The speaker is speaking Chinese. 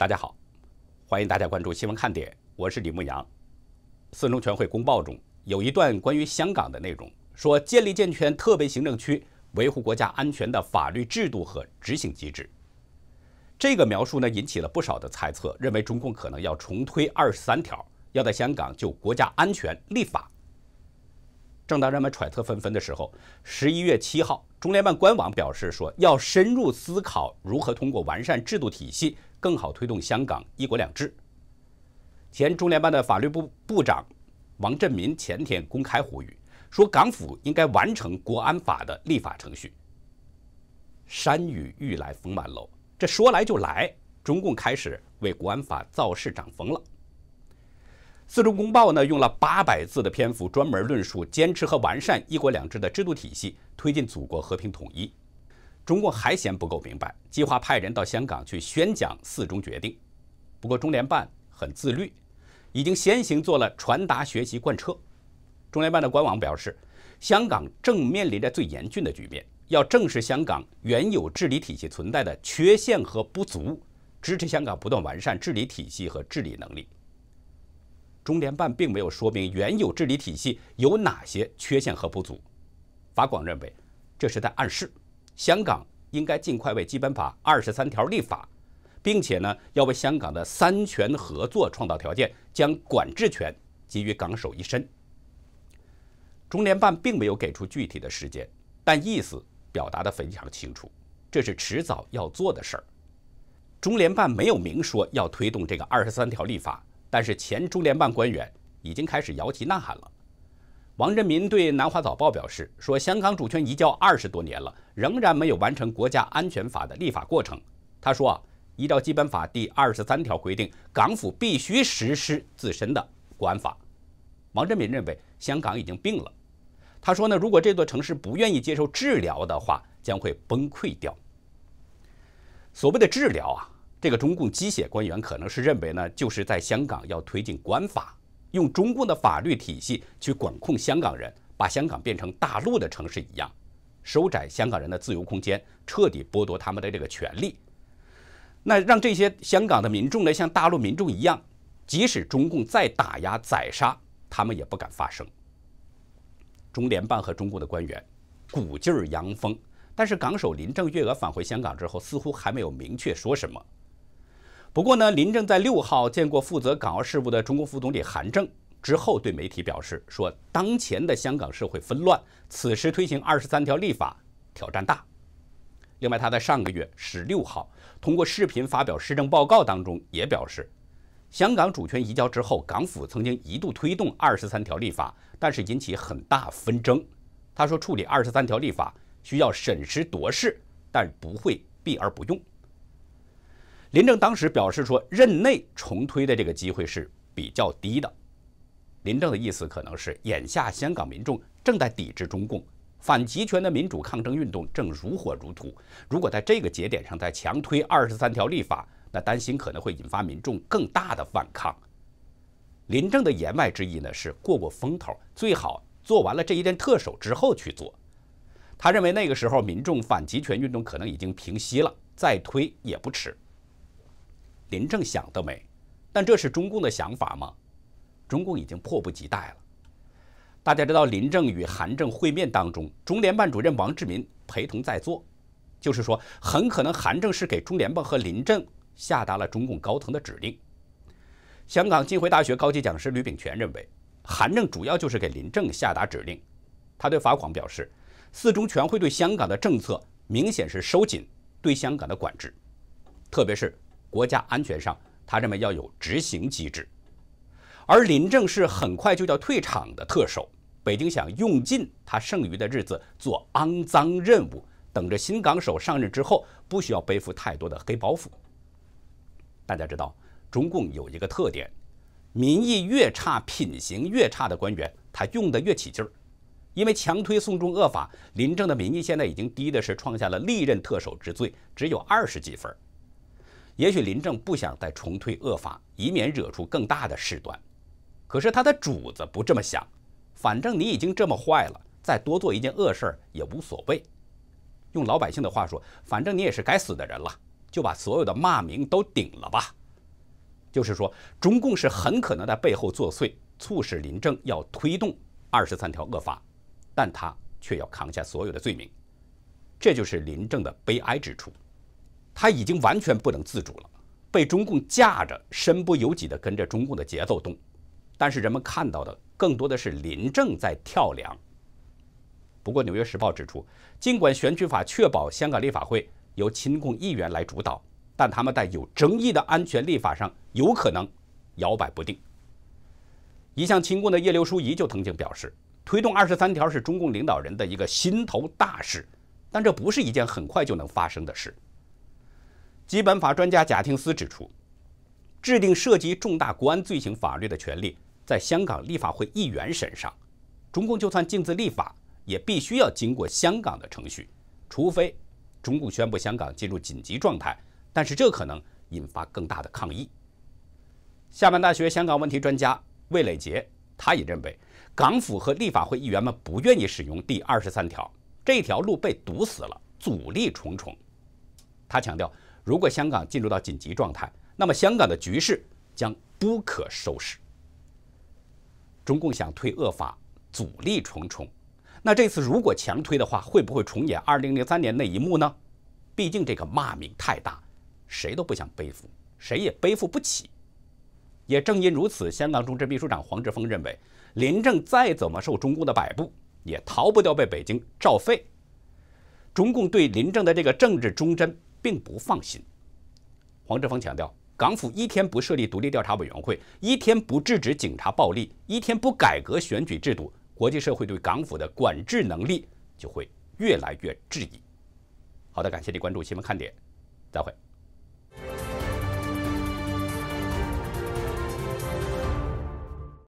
大家好，欢迎大家关注新闻看点，我是李牧阳。四中全会公报中有一段关于香港的内容，说建立健全特别行政区维护国家安全的法律制度和执行机制。这个描述呢，引起了不少的猜测，认为中共可能要重推二十三条，要在香港就国家安全立法。正当人们揣测纷纷的时候，十一月七号，中联办官网表示说，要深入思考如何通过完善制度体系。更好推动香港“一国两制”。前中联办的法律部部长王振民前天公开呼吁说，港府应该完成国安法的立法程序。山雨欲来风满楼，这说来就来，中共开始为国安法造势涨风了。《四中公报》呢，用了八百字的篇幅，专门论述坚持和完善“一国两制”的制度体系，推进祖国和平统一。中共还嫌不够明白，计划派人到香港去宣讲“四中决定”。不过，中联办很自律，已经先行做了传达学习贯彻。中联办的官网表示，香港正面临着最严峻的局面，要正视香港原有治理体系存在的缺陷和不足，支持香港不断完善治理体系和治理能力。中联办并没有说明原有治理体系有哪些缺陷和不足。法广认为这是在暗示。香港应该尽快为基本法二十三条立法，并且呢要为香港的三权合作创造条件，将管制权给予港首一身。中联办并没有给出具体的时间，但意思表达的非常清楚，这是迟早要做的事儿。中联办没有明说要推动这个二十三条立法，但是前中联办官员已经开始摇旗呐喊了。王振民对《南华早报》表示说：“香港主权移交二十多年了，仍然没有完成国家安全法的立法过程。”他说：“啊，依照基本法第二十三条规定，港府必须实施自身的国安法。”王振民认为香港已经病了。他说：“呢，如果这座城市不愿意接受治疗的话，将会崩溃掉。”所谓的治疗啊，这个中共机械官员可能是认为呢，就是在香港要推进国安法。用中共的法律体系去管控香港人，把香港变成大陆的城市一样，收窄香港人的自由空间，彻底剥夺他们的这个权利。那让这些香港的民众呢，像大陆民众一样，即使中共再打压宰杀，他们也不敢发声。中联办和中共的官员鼓劲儿扬风，但是港首林郑月娥返回香港之后，似乎还没有明确说什么。不过呢，林郑在六号见过负责港澳事务的中国副总理韩正之后，对媒体表示说，当前的香港社会纷乱，此时推行二十三条立法挑战大。另外，他在上个月十六号通过视频发表施政报告当中也表示，香港主权移交之后，港府曾经一度推动二十三条立法，但是引起很大纷争。他说，处理二十三条立法需要审时度势，但不会避而不用。林郑当时表示说，任内重推的这个机会是比较低的。林郑的意思可能是，眼下香港民众正在抵制中共反集权的民主抗争运动正如火如荼，如果在这个节点上再强推二十三条立法，那担心可能会引发民众更大的反抗。林郑的言外之意呢，是过过风头，最好做完了这一任特首之后去做。他认为那个时候，民众反集权运动可能已经平息了，再推也不迟。林正想得美，但这是中共的想法吗？中共已经迫不及待了。大家知道，林正与韩正会面当中，中联办主任王志民陪同在座，就是说，很可能韩正是给中联办和林正下达了中共高层的指令。香港浸会大学高级讲师吕炳全认为，韩正主要就是给林正下达指令。他对法广表示，四中全会对香港的政策明显是收紧对香港的管制，特别是。国家安全上，他认为要有执行机制，而林正是很快就要退场的特首，北京想用尽他剩余的日子做肮脏任务，等着新港首上任之后不需要背负太多的黑包袱。大家知道，中共有一个特点，民意越差、品行越差的官员，他用的越起劲儿，因为强推“送中恶法”，林政的民意现在已经低的是创下了历任特首之最，只有二十几分。也许林正不想再重推恶法，以免惹出更大的事端。可是他的主子不这么想，反正你已经这么坏了，再多做一件恶事儿也无所谓。用老百姓的话说，反正你也是该死的人了，就把所有的骂名都顶了吧。就是说，中共是很可能在背后作祟，促使林正要推动二十三条恶法，但他却要扛下所有的罪名。这就是林正的悲哀之处。他已经完全不能自主了，被中共架着，身不由己地跟着中共的节奏动。但是人们看到的更多的是林郑在跳梁。不过《纽约时报》指出，尽管选举法确保香港立法会由亲共议员来主导，但他们在有争议的安全立法上有可能摇摆不定。一向亲共的叶刘淑仪就曾经表示，推动二十三条是中共领导人的一个心头大事，但这不是一件很快就能发生的事。基本法专家贾廷斯指出，制定涉及重大国安罪行法律的权利在香港立法会议员身上。中共就算禁自立法，也必须要经过香港的程序，除非中共宣布香港进入紧急状态，但是这可能引发更大的抗议。厦门大学香港问题专家魏磊杰他也认为，港府和立法会议员们不愿意使用第二十三条，这条路被堵死了，阻力重重。他强调。如果香港进入到紧急状态，那么香港的局势将不可收拾。中共想推恶法，阻力重重。那这次如果强推的话，会不会重演2003年那一幕呢？毕竟这个骂名太大，谁都不想背负，谁也背负不起。也正因如此，香港中支秘书长黄志峰认为，林郑再怎么受中共的摆布，也逃不掉被北京照废。中共对林郑的这个政治忠贞。并不放心。黄志峰强调，港府一天不设立独立调查委员会，一天不制止警察暴力，一天不改革选举制度，国际社会对港府的管制能力就会越来越质疑。好的，感谢你关注新闻看点，再会。